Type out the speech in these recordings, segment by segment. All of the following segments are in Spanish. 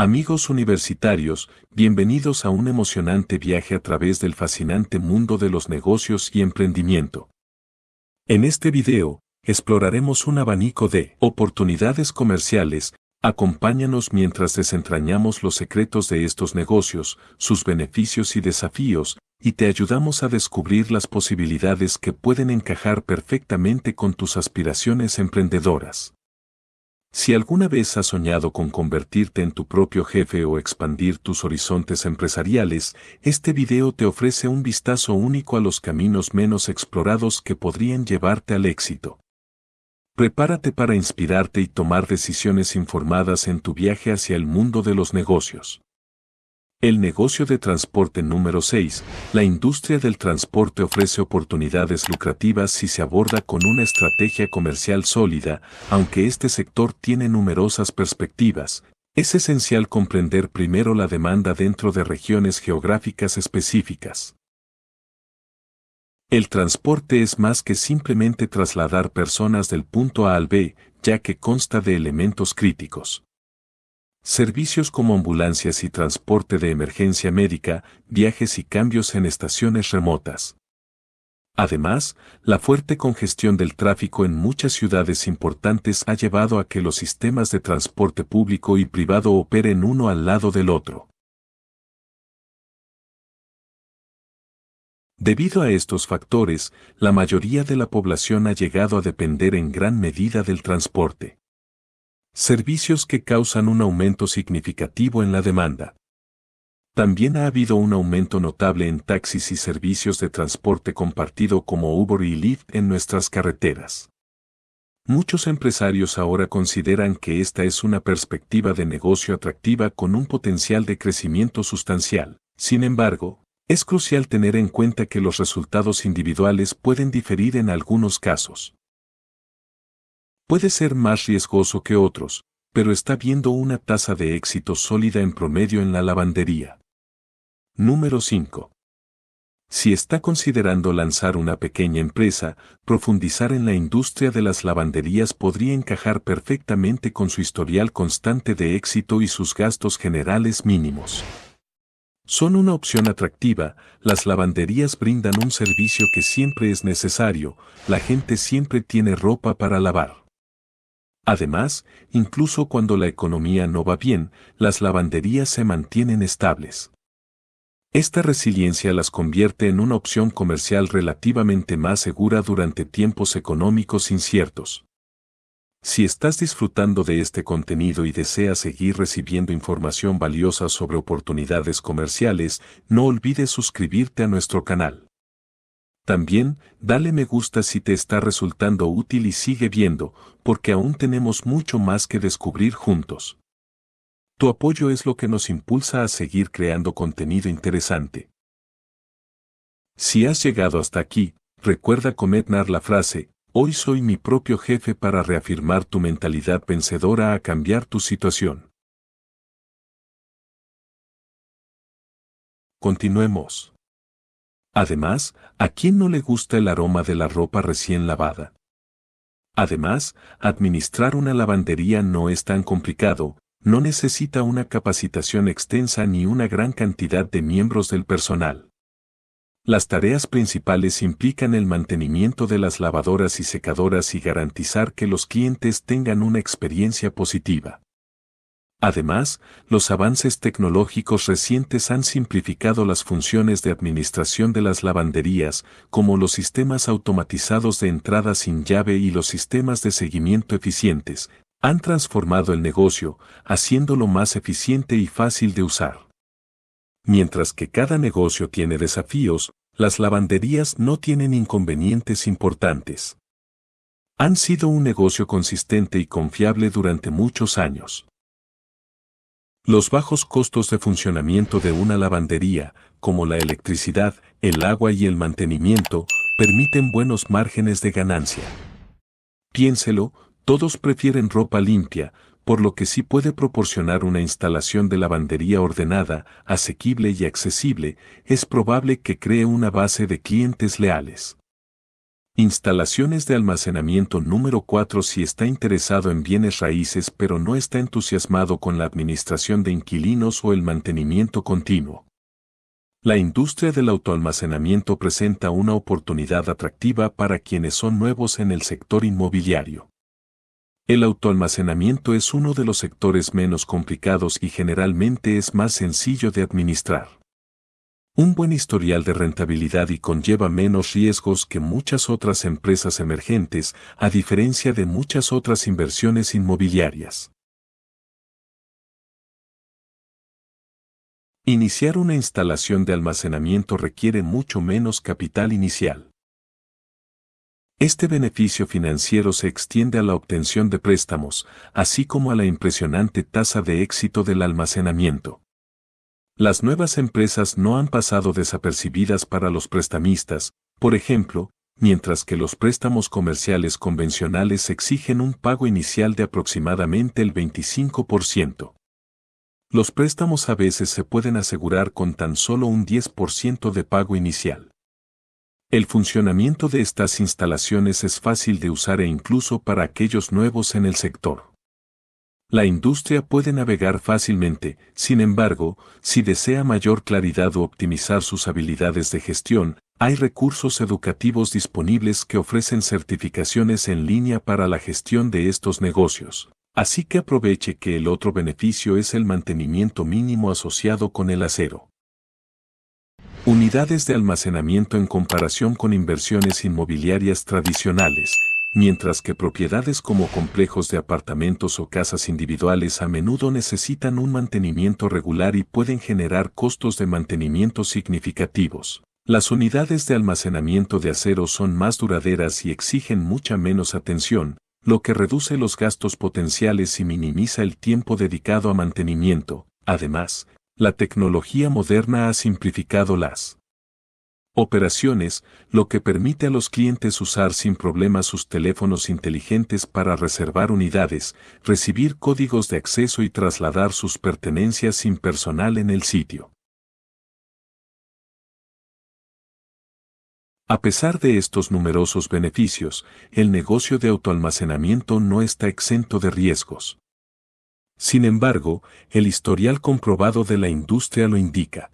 Amigos universitarios, bienvenidos a un emocionante viaje a través del fascinante mundo de los negocios y emprendimiento. En este video, exploraremos un abanico de oportunidades comerciales, acompáñanos mientras desentrañamos los secretos de estos negocios, sus beneficios y desafíos, y te ayudamos a descubrir las posibilidades que pueden encajar perfectamente con tus aspiraciones emprendedoras. Si alguna vez has soñado con convertirte en tu propio jefe o expandir tus horizontes empresariales, este video te ofrece un vistazo único a los caminos menos explorados que podrían llevarte al éxito. Prepárate para inspirarte y tomar decisiones informadas en tu viaje hacia el mundo de los negocios. El negocio de transporte número 6. La industria del transporte ofrece oportunidades lucrativas si se aborda con una estrategia comercial sólida, aunque este sector tiene numerosas perspectivas. Es esencial comprender primero la demanda dentro de regiones geográficas específicas. El transporte es más que simplemente trasladar personas del punto A al B, ya que consta de elementos críticos servicios como ambulancias y transporte de emergencia médica, viajes y cambios en estaciones remotas. Además, la fuerte congestión del tráfico en muchas ciudades importantes ha llevado a que los sistemas de transporte público y privado operen uno al lado del otro. Debido a estos factores, la mayoría de la población ha llegado a depender en gran medida del transporte. Servicios que causan un aumento significativo en la demanda. También ha habido un aumento notable en taxis y servicios de transporte compartido como Uber y Lyft en nuestras carreteras. Muchos empresarios ahora consideran que esta es una perspectiva de negocio atractiva con un potencial de crecimiento sustancial. Sin embargo, es crucial tener en cuenta que los resultados individuales pueden diferir en algunos casos. Puede ser más riesgoso que otros, pero está viendo una tasa de éxito sólida en promedio en la lavandería. Número 5. Si está considerando lanzar una pequeña empresa, profundizar en la industria de las lavanderías podría encajar perfectamente con su historial constante de éxito y sus gastos generales mínimos. Son una opción atractiva, las lavanderías brindan un servicio que siempre es necesario, la gente siempre tiene ropa para lavar. Además, incluso cuando la economía no va bien, las lavanderías se mantienen estables. Esta resiliencia las convierte en una opción comercial relativamente más segura durante tiempos económicos inciertos. Si estás disfrutando de este contenido y deseas seguir recibiendo información valiosa sobre oportunidades comerciales, no olvides suscribirte a nuestro canal. También, dale me gusta si te está resultando útil y sigue viendo, porque aún tenemos mucho más que descubrir juntos. Tu apoyo es lo que nos impulsa a seguir creando contenido interesante. Si has llegado hasta aquí, recuerda cometnar la frase, hoy soy mi propio jefe para reafirmar tu mentalidad vencedora a cambiar tu situación. Continuemos. Además, ¿a quién no le gusta el aroma de la ropa recién lavada? Además, administrar una lavandería no es tan complicado, no necesita una capacitación extensa ni una gran cantidad de miembros del personal. Las tareas principales implican el mantenimiento de las lavadoras y secadoras y garantizar que los clientes tengan una experiencia positiva. Además, los avances tecnológicos recientes han simplificado las funciones de administración de las lavanderías, como los sistemas automatizados de entrada sin llave y los sistemas de seguimiento eficientes, han transformado el negocio, haciéndolo más eficiente y fácil de usar. Mientras que cada negocio tiene desafíos, las lavanderías no tienen inconvenientes importantes. Han sido un negocio consistente y confiable durante muchos años. Los bajos costos de funcionamiento de una lavandería, como la electricidad, el agua y el mantenimiento, permiten buenos márgenes de ganancia. Piénselo, todos prefieren ropa limpia, por lo que si puede proporcionar una instalación de lavandería ordenada, asequible y accesible, es probable que cree una base de clientes leales. Instalaciones de almacenamiento número 4 Si está interesado en bienes raíces pero no está entusiasmado con la administración de inquilinos o el mantenimiento continuo. La industria del autoalmacenamiento presenta una oportunidad atractiva para quienes son nuevos en el sector inmobiliario. El autoalmacenamiento es uno de los sectores menos complicados y generalmente es más sencillo de administrar. Un buen historial de rentabilidad y conlleva menos riesgos que muchas otras empresas emergentes, a diferencia de muchas otras inversiones inmobiliarias. Iniciar una instalación de almacenamiento requiere mucho menos capital inicial. Este beneficio financiero se extiende a la obtención de préstamos, así como a la impresionante tasa de éxito del almacenamiento. Las nuevas empresas no han pasado desapercibidas para los prestamistas, por ejemplo, mientras que los préstamos comerciales convencionales exigen un pago inicial de aproximadamente el 25%. Los préstamos a veces se pueden asegurar con tan solo un 10% de pago inicial. El funcionamiento de estas instalaciones es fácil de usar e incluso para aquellos nuevos en el sector. La industria puede navegar fácilmente, sin embargo, si desea mayor claridad o optimizar sus habilidades de gestión, hay recursos educativos disponibles que ofrecen certificaciones en línea para la gestión de estos negocios. Así que aproveche que el otro beneficio es el mantenimiento mínimo asociado con el acero. Unidades de almacenamiento en comparación con inversiones inmobiliarias tradicionales, mientras que propiedades como complejos de apartamentos o casas individuales a menudo necesitan un mantenimiento regular y pueden generar costos de mantenimiento significativos. Las unidades de almacenamiento de acero son más duraderas y exigen mucha menos atención, lo que reduce los gastos potenciales y minimiza el tiempo dedicado a mantenimiento. Además, la tecnología moderna ha simplificado las operaciones, lo que permite a los clientes usar sin problemas sus teléfonos inteligentes para reservar unidades, recibir códigos de acceso y trasladar sus pertenencias sin personal en el sitio. A pesar de estos numerosos beneficios, el negocio de autoalmacenamiento no está exento de riesgos. Sin embargo, el historial comprobado de la industria lo indica.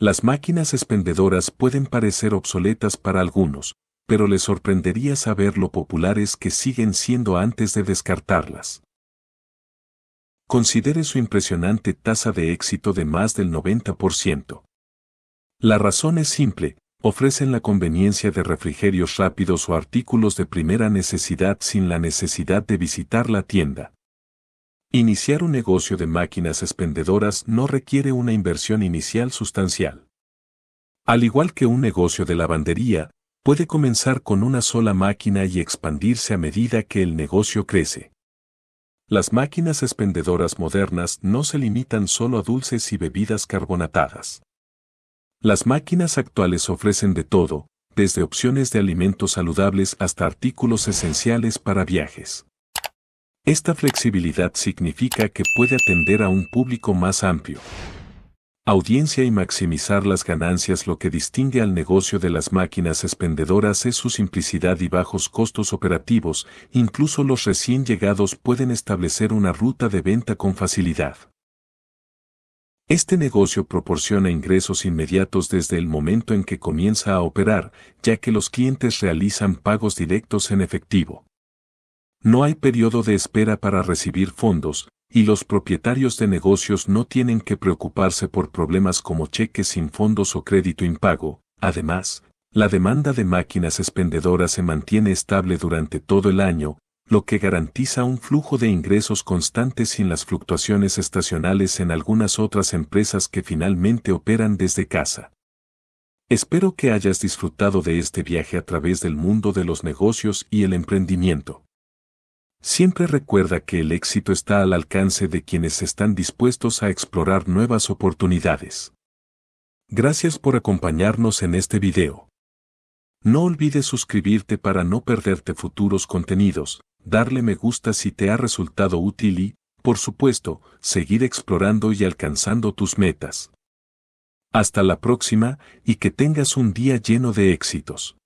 Las máquinas expendedoras pueden parecer obsoletas para algunos, pero les sorprendería saber lo populares que siguen siendo antes de descartarlas. Considere su impresionante tasa de éxito de más del 90%. La razón es simple, ofrecen la conveniencia de refrigerios rápidos o artículos de primera necesidad sin la necesidad de visitar la tienda. Iniciar un negocio de máquinas expendedoras no requiere una inversión inicial sustancial. Al igual que un negocio de lavandería, puede comenzar con una sola máquina y expandirse a medida que el negocio crece. Las máquinas expendedoras modernas no se limitan solo a dulces y bebidas carbonatadas. Las máquinas actuales ofrecen de todo, desde opciones de alimentos saludables hasta artículos esenciales para viajes. Esta flexibilidad significa que puede atender a un público más amplio. Audiencia y maximizar las ganancias Lo que distingue al negocio de las máquinas expendedoras es su simplicidad y bajos costos operativos, incluso los recién llegados pueden establecer una ruta de venta con facilidad. Este negocio proporciona ingresos inmediatos desde el momento en que comienza a operar, ya que los clientes realizan pagos directos en efectivo. No hay periodo de espera para recibir fondos, y los propietarios de negocios no tienen que preocuparse por problemas como cheques sin fondos o crédito impago. Además, la demanda de máquinas expendedoras se mantiene estable durante todo el año, lo que garantiza un flujo de ingresos constante sin las fluctuaciones estacionales en algunas otras empresas que finalmente operan desde casa. Espero que hayas disfrutado de este viaje a través del mundo de los negocios y el emprendimiento. Siempre recuerda que el éxito está al alcance de quienes están dispuestos a explorar nuevas oportunidades. Gracias por acompañarnos en este video. No olvides suscribirte para no perderte futuros contenidos, darle me gusta si te ha resultado útil y, por supuesto, seguir explorando y alcanzando tus metas. Hasta la próxima y que tengas un día lleno de éxitos.